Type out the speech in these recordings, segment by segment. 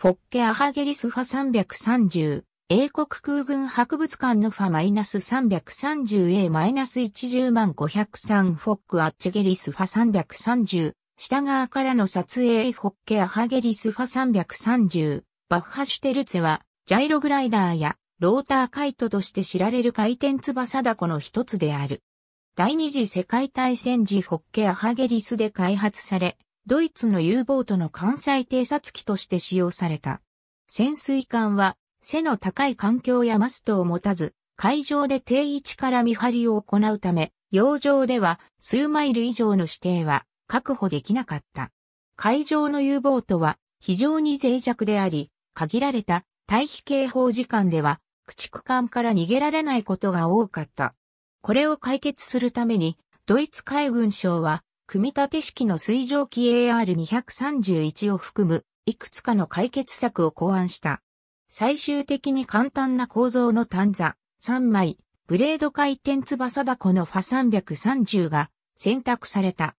フォッケアハゲリスファ330、英国空軍博物館のファマイナス3 3 0 a 1 0万503フォックアッチゲリスファ330、下側からの撮影フォッケアハゲリスファ330、バッハシュテルツェは、ジャイログライダーやローターカイトとして知られる回転翼だこの一つである。第二次世界大戦時ホッケアハゲリスで開発され、ドイツの U ボートの艦載偵察機として使用された。潜水艦は背の高い環境やマストを持たず、海上で定位置から見張りを行うため、洋上では数マイル以上の指定は確保できなかった。海上の U ボートは非常に脆弱であり、限られた退避警報時間では駆逐艦から逃げられないことが多かった。これを解決するために、ドイツ海軍省は組み立て式の水蒸気 AR231 を含む、いくつかの解決策を考案した。最終的に簡単な構造の短座、3枚、ブレード回転翼だこのファ330が選択された。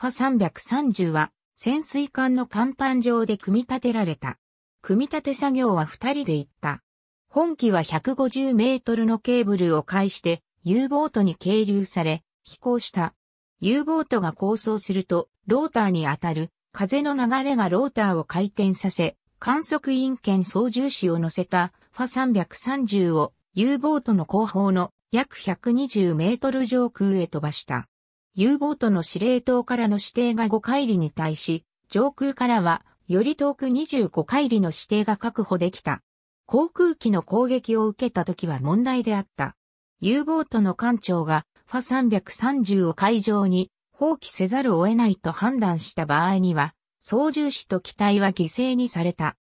ファ330は潜水艦の甲板上で組み立てられた。組み立て作業は二人で行った。本機は150メートルのケーブルを介して U ボートに係留され飛行した。U ボートが構想すると、ローターに当たる風の流れがローターを回転させ、観測員兼操縦士を乗せたファ330を U ボートの後方の約120メートル上空へ飛ばした。U ボートの司令塔からの指定が5回里に対し、上空からはより遠く25回里の指定が確保できた。航空機の攻撃を受けた時は問題であった。U ボートの艦長がファ330を海上に放棄せざるを得ないと判断した場合には、操縦士と機体は犠牲にされた。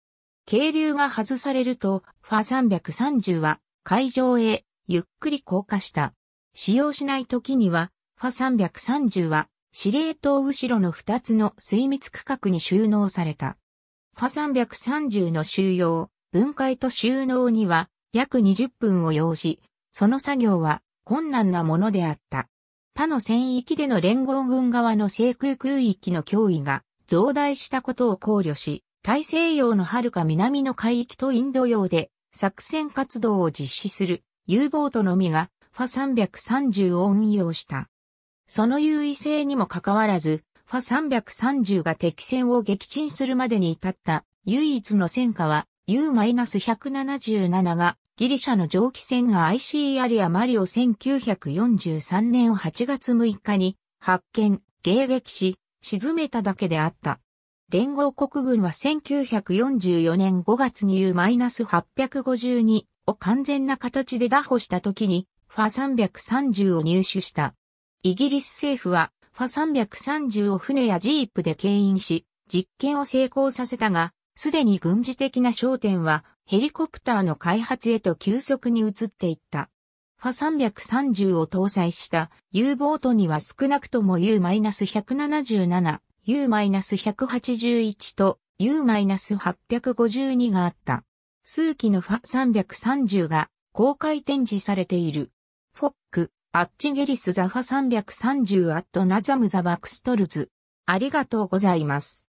渓流が外されると、ファ330は海上へゆっくり降下した。使用しない時には、ファ330は司令塔後ろの2つの水密区画に収納された。ファ330の収容、分解と収納には約20分を要し、その作業は困難なものであった。他の戦域での連合軍側の制空空域の脅威が増大したことを考慮し、大西洋の遥か南の海域とインド洋で作戦活動を実施する U ボートのみがファ330を運用した。その優位性にもかかわらず、ファ330が敵戦を撃沈するまでに至った唯一の戦果は U-177 がギリシャの蒸気船が IC アリアマリを1943年8月6日に発見、迎撃し、沈めただけであった。連合国軍は1944年5月に U-852 を完全な形で打破した時に、ファ330を入手した。イギリス政府は、ファ330を船やジープで牽引し、実験を成功させたが、すでに軍事的な焦点はヘリコプターの開発へと急速に移っていった。ファ330を搭載した U ボートには少なくとも U-177、U-181 と U-852 があった。数機のファ330が公開展示されている。フォック、アッチゲリスザファ330アットナザムザバクストルズ。ありがとうございます。